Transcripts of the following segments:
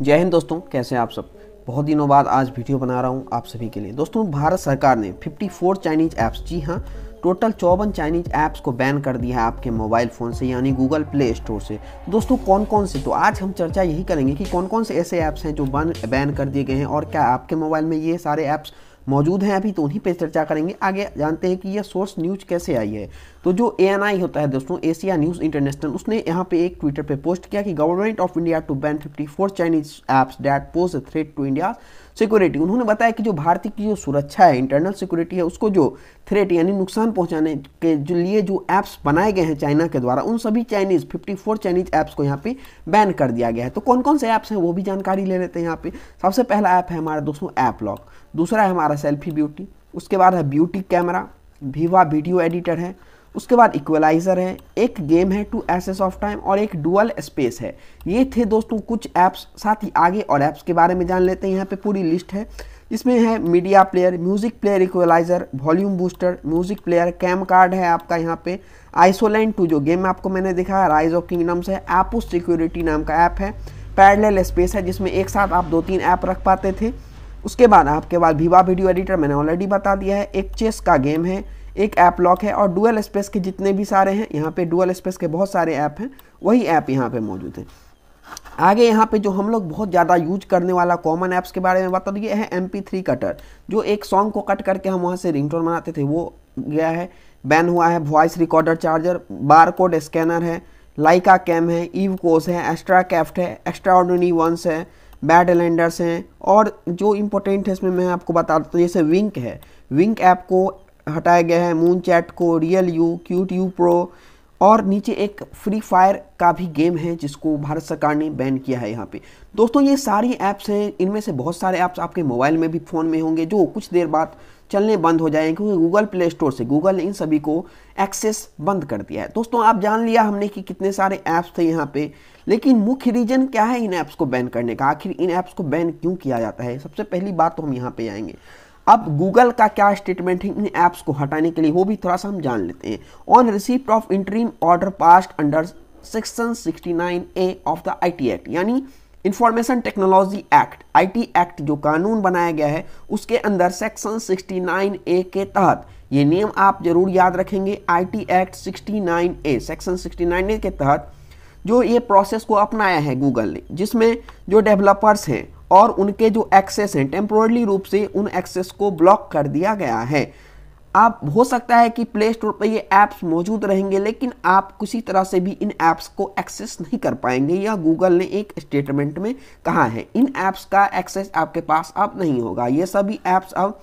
जय हिंद दोस्तों कैसे हैं आप सब बहुत दिनों बाद आज वीडियो बना रहा हूं आप सभी के लिए दोस्तों भारत सरकार ने 54 चाइनीज ऐप्स जी हां टोटल चौवन चाइनीज ऐप्स को बैन कर दिया है आपके मोबाइल फ़ोन से यानी गूगल प्ले स्टोर से दोस्तों कौन कौन से तो आज हम चर्चा यही करेंगे कि कौन कौन से ऐसे ऐप्स हैं जो बैन बैन कर दिए गए हैं और क्या आपके मोबाइल में ये सारे ऐप्स मौजूद हैं अभी तो उन्हीं पे चर्चा करेंगे आगे जानते हैं कि यह सोर्स न्यूज कैसे आई है तो जो ए होता है दोस्तों एशिया न्यूज़ इंटरनेशनल उसने यहाँ पे एक ट्विटर पे पोस्ट किया कि government of India to ban 54 Chinese apps that pose threat to India security उन्होंने बताया कि जो भारतीय की जो सुरक्षा है इंटरनल सिक्योरिटी है उसको जो थ्रेट यानी नुकसान पहुंचाने के जो लिए जो ऐप्स बनाए गए हैं चाइना के द्वारा उन सभी चाइनीज़ 54 चाइनीज़ ऐप्स को यहाँ पे बैन कर दिया गया है तो कौन कौन से ऐप्स हैं वो भी जानकारी ले लेते हैं यहाँ पे सबसे पहला ऐप है हमारा दोस्तों ऐप लॉक दूसरा है हमारा सेल्फी ब्यूटी उसके बाद है beauty camera Viva video editor है उसके बाद इक्वलाइज़र है एक गेम है टू एसेस ऑफ टाइम और एक डुअल स्पेस है ये थे दोस्तों कुछ ऐप्स साथ ही आगे और ऐप्स के बारे में जान लेते हैं यहाँ पे पूरी लिस्ट है इसमें है media player music player equaliser volume booster music player CamCard है आपका यहाँ पे आइसोलैंड टू जो गेम आपको मैंने है राइज ऑफ किंगडम्स है एपो सिक्योरिटी नाम का ऐप है पैरेलल स्पेस है जिसमें एक साथ आप दो तीन ऐप रख पाते थे उसके बाद आपके बाद विवा वीडियो एडिटर मैंने ऑलरेडी बता दिया है एक चेस का गेम है एक ऐप लॉक है और डुअल स्पेस के जितने भी सारे हैं यहाँ पे डुअल स्पेस के बहुत सारे ऐप हैं वही ऐप यहाँ पे मौजूद हैं आगे यहाँ पे जो हम लोग बहुत ज़्यादा यूज करने वाला कॉमन ऐप्स के बारे में बता दिए है एम पी कटर जो एक सॉन्ग को कट करके हम वहाँ से टोन बनाते थे वो गया है बैन हुआ है voice recorder charger barcode scanner है लाइका कैम है ईव कोस है एक्स्ट्रा कैफ्ट है एक्स्ट्रा ऑर्डनी वंस है बैड एलेंडर्स हैं और जो इम्पोर्टेंट है इसमें मैं आपको बता देता हूँ जैसे विंक है विंक ऐप को हटाया गया है मून चैट को real you cute you pro और नीचे एक फ्री फायर का भी गेम है जिसको भारत सरकार ने बैन किया है यहाँ पे दोस्तों ये सारी ऐप्स हैं इनमें से बहुत सारे ऐप्स आपके मोबाइल में भी फ़ोन में होंगे जो कुछ देर बाद चलने बंद हो जाएंगे क्योंकि गूगल प्ले स्टोर से गूगल ने इन सभी को एक्सेस बंद कर दिया है दोस्तों आप जान लिया हमने कि कितने सारे ऐप्स थे यहाँ पे लेकिन मुख्य रीज़न क्या है इन ऐप्स को बैन करने का आखिर इन ऐप्स को बैन क्यों किया जाता है सबसे पहली बात तो हम यहाँ पे आएंगे अब गूगल का क्या स्टेटमेंट है इन ऐप्स को हटाने के लिए वो भी थोड़ा सा हम जान लेते हैं on receipt of interim order passed under section 69 A of the IT act यानी information technology act IT act जो कानून बनाया गया है उसके अंदर सेक्शन 69 ए के तहत ये नियम आप जरूर याद रखेंगे IT act 69 A section 69 A के तहत जो ये प्रोसेस को अपनाया है गूगल ने जिसमें जो डेवलपर्स हैं और उनके जो एक्सेस हैं टेम्प्रोरली रूप से उन एक्सेस को ब्लॉक कर दिया गया है आप हो सकता है कि प्ले स्टोर पर ये ऐप्स मौजूद रहेंगे लेकिन आप किसी तरह से भी इन ऐप्स को एक्सेस नहीं कर पाएंगे यह गूगल ने एक स्टेटमेंट में कहा है इन ऐप्स का एक्सेस आपके पास अब नहीं होगा ये सभी ऐप्स अब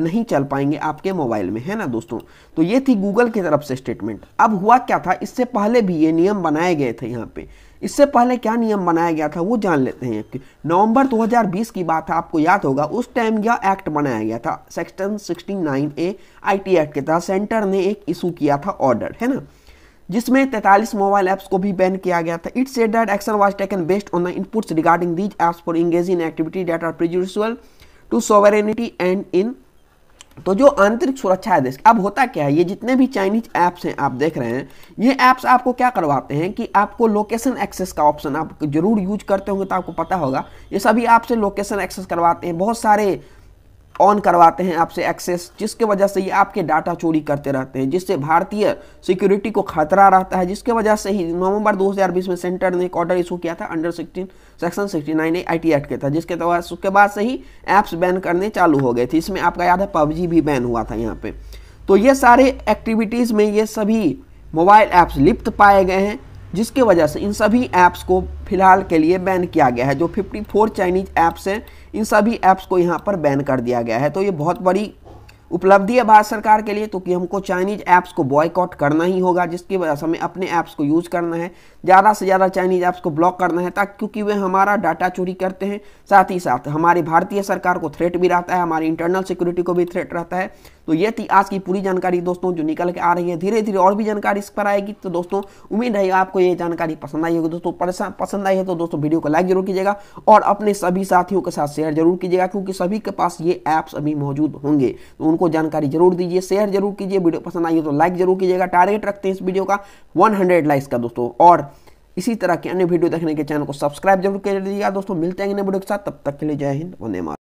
नहीं चल पाएंगे आपके मोबाइल में है ना दोस्तों तो ये थी गूगल की तरफ से स्टेटमेंट अब हुआ क्या था इससे पहले भी ये नियम बनाए गए थे यहाँ पे इससे पहले क्या नियम बनाया गया था वो जान लेते हैं कि नवंबर 2020 की बात है आपको याद होगा उस टाइम यह एक्ट बनाया गया था सेक्शन 69 ए आईटी एक्ट के तहत सेंटर ने एक इशू किया था ऑर्डर है ना जिसमें 43 मोबाइल ऐप्स को भी बैन किया गया था it's said that action was taken based on the inputs regarding these apps for engage in activity that are prejudicial to sovereignty and in तो जो आंतरिक सुरक्षा है देश अब होता क्या है ये जितने भी चाइनीज ऐप्स हैं आप देख रहे हैं ये ऐप्स आपको क्या करवाते हैं कि आपको लोकेशन एक्सेस का ऑप्शन आप जरूर यूज करते होंगे तो आपको पता होगा ये सभी आपसे लोकेशन एक्सेस करवाते हैं बहुत सारे ऑन करवाते हैं आपसे एक्सेस जिसके वजह से ये आपके डाटा चोरी करते रहते हैं जिससे भारतीय सिक्योरिटी को खतरा रहता है जिसके वजह से ही नवंबर 2020 में सेंटर ने एक ऑर्डर इशू किया था under 16 section 69 A I T act के था जिसके तहत तो उसके बाद से ही ऐप्स बैन करने चालू हो गए थे इसमें आपका याद है पबजी भी बैन हुआ था यहाँ पर तो ये सारे एक्टिविटीज़ में ये सभी मोबाइल ऐप्स लिप्त पाए गए हैं जिसके वजह से इन सभी ऐप्स को फिलहाल के लिए बैन किया गया है जो 54 चाइनीज ऐप्स हैं इन सभी ऐप्स को यहाँ पर बैन कर दिया गया है तो ये बहुत बड़ी उपलब्धि है भारत सरकार के लिए तो कि हमको चाइनीज ऐप्स को बॉयकॉट करना ही होगा जिसकी वजह से हमें अपने ऐप्स को यूज़ करना है ज़्यादा से ज़्यादा चाइनीज ऐप्स को ब्लॉक करना है ताकि क्योंकि वे हमारा डाटा चोरी करते हैं साथ ही साथ हमारी भारतीय सरकार को थ्रेट भी रहता है हमारी इंटरनल सिक्योरिटी को भी थ्रेट रहता है तो ये थी आज की पूरी जानकारी दोस्तों जो निकल के आ रही है धीरे धीरे और भी जानकारी इस पर आएगी तो दोस्तों उम्मीद है आपको ये जानकारी पसंद आई होगी दोस्तों पसंद आई है तो दोस्तों वीडियो को लाइक जरूर कीजिएगा और अपने सभी साथियों के साथ शेयर जरूर कीजिएगा क्योंकि सभी के पास ये ऐप्स अभी मौजूद होंगे तो उनको जानकारी जरूर दीजिए शेयर जरूर कीजिए वीडियो पसंद आई हो तो लाइक जरूर कीजिएगा टारगेट रखते हैं इस वीडियो का 100 लाइक्स का दोस्तों और इसी तरह के अन्य वीडियो देखने के चैनल को सब्सक्राइब जरूर कर दीजिएगा दोस्तों मिलते हैं नए वीडियो के साथ तब तक के लिए जय हिंद वंदे मातरम